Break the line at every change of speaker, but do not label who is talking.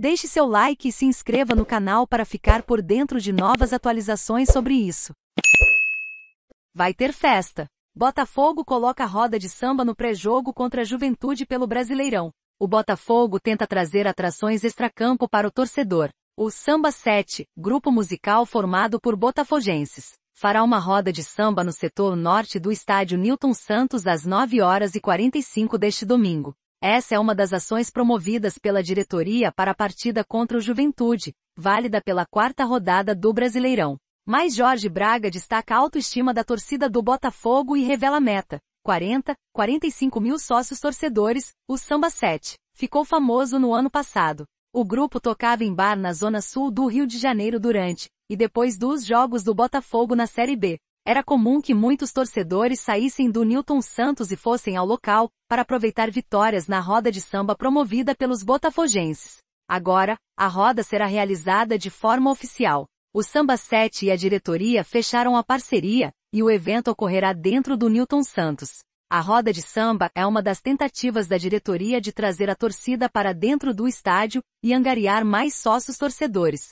Deixe seu like e se inscreva no canal para ficar por dentro de novas atualizações sobre isso. Vai ter festa. Botafogo coloca roda de samba no pré-jogo contra a Juventude pelo Brasileirão. O Botafogo tenta trazer atrações extracampo para o torcedor. O Samba 7, grupo musical formado por botafogenses, fará uma roda de samba no setor norte do estádio Newton Santos às 9 horas e 45 deste domingo. Essa é uma das ações promovidas pela diretoria para a partida contra o Juventude, válida pela quarta rodada do Brasileirão. Mas Jorge Braga destaca a autoestima da torcida do Botafogo e revela a meta. 40, 45 mil sócios torcedores, o Samba 7, ficou famoso no ano passado. O grupo tocava em bar na zona sul do Rio de Janeiro durante e depois dos jogos do Botafogo na Série B. Era comum que muitos torcedores saíssem do Newton Santos e fossem ao local, para aproveitar vitórias na roda de samba promovida pelos botafogenses. Agora, a roda será realizada de forma oficial. O Samba 7 e a diretoria fecharam a parceria, e o evento ocorrerá dentro do Newton Santos. A roda de samba é uma das tentativas da diretoria de trazer a torcida para dentro do estádio e angariar mais sócios torcedores.